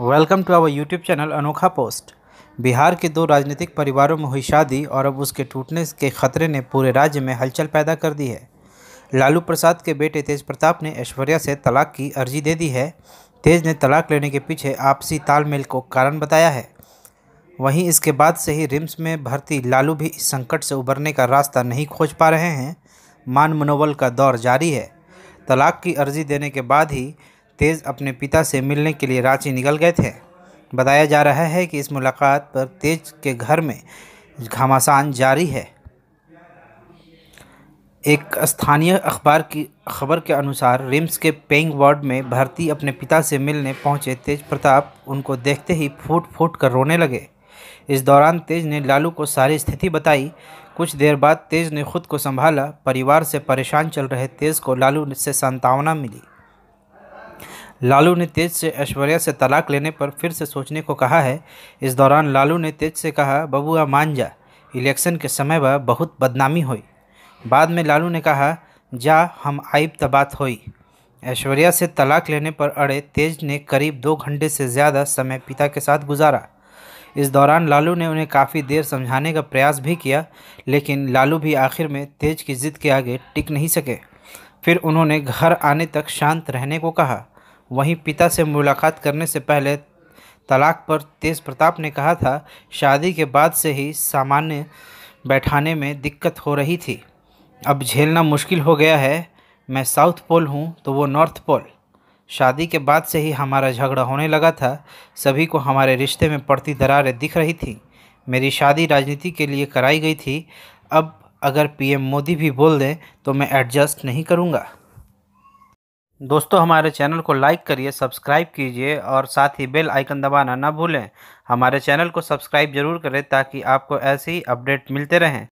welcome to our YouTube channel अनोखा post Bihar के दो राजनीतिक परिवारों में हुई शादी और अब उसके टूटने के खतरे ने पूरे राज्य में हलचल पैदा कर दी है लालू प्रसाद के बेटे तेज प्रताप ने ऐश्वर्या से तलाक की अर्जी दे दी है तेज ने तलाक लेने के पीछे आपसी तालमेल को कारण बताया है वहीं इसके बाद से ही रिम्स में भर्ती लालू भी इस संकट से उबरने का रास्ता नहीं खोज पा रहे हैं मान मनोबल का दौर जारी है तलाक की अर्जी देने के बाद ही तेज़ अपने पिता से मिलने के लिए रांची निकल गए थे बताया जा रहा है कि इस मुलाकात पर तेज के घर में घमासान जारी है एक स्थानीय अखबार की खबर के अनुसार रिम्स के पेइंग वार्ड में भर्ती अपने पिता से मिलने पहुंचे तेज प्रताप उनको देखते ही फूट फूट कर रोने लगे इस दौरान तेज ने लालू को सारी स्थिति बताई कुछ देर बाद तेज ने खुद को संभाला परिवार से परेशान चल रहे तेज को लालू से सांत्वना मिली लालू ने तेज से ऐश्वर्या से तलाक लेने पर फिर से सोचने को कहा है इस दौरान लालू ने तेज से कहा बबुआ मान जा इलेक्शन के समय वह बहुत बदनामी हुई बाद में लालू ने कहा जा हम आइब तबात होई ऐश्वर्या से तलाक लेने पर अड़े तेज ने करीब दो घंटे से ज़्यादा समय पिता के साथ गुजारा इस दौरान लालू ने उन्हें काफ़ी देर समझाने का प्रयास भी किया लेकिन लालू भी आखिर में तेज की ज़िद के आगे टिक नहीं सके फिर उन्होंने घर आने तक शांत रहने को कहा वहीं पिता से मुलाकात करने से पहले तलाक पर तेज प्रताप ने कहा था शादी के बाद से ही सामान्य बैठाने में दिक्कत हो रही थी अब झेलना मुश्किल हो गया है मैं साउथ पोल हूँ तो वो नॉर्थ पोल शादी के बाद से ही हमारा झगड़ा होने लगा था सभी को हमारे रिश्ते में पड़ती दरारें दिख रही थी मेरी शादी राजनीति के लिए कराई गई थी अब अगर पीएम मोदी भी बोल दें तो मैं एडजस्ट नहीं करूँगा दोस्तों हमारे चैनल को लाइक करिए सब्सक्राइब कीजिए और साथ ही बेल आइकन दबाना ना भूलें हमारे चैनल को सब्सक्राइब जरूर करें ताकि आपको ऐसे ही अपडेट मिलते रहें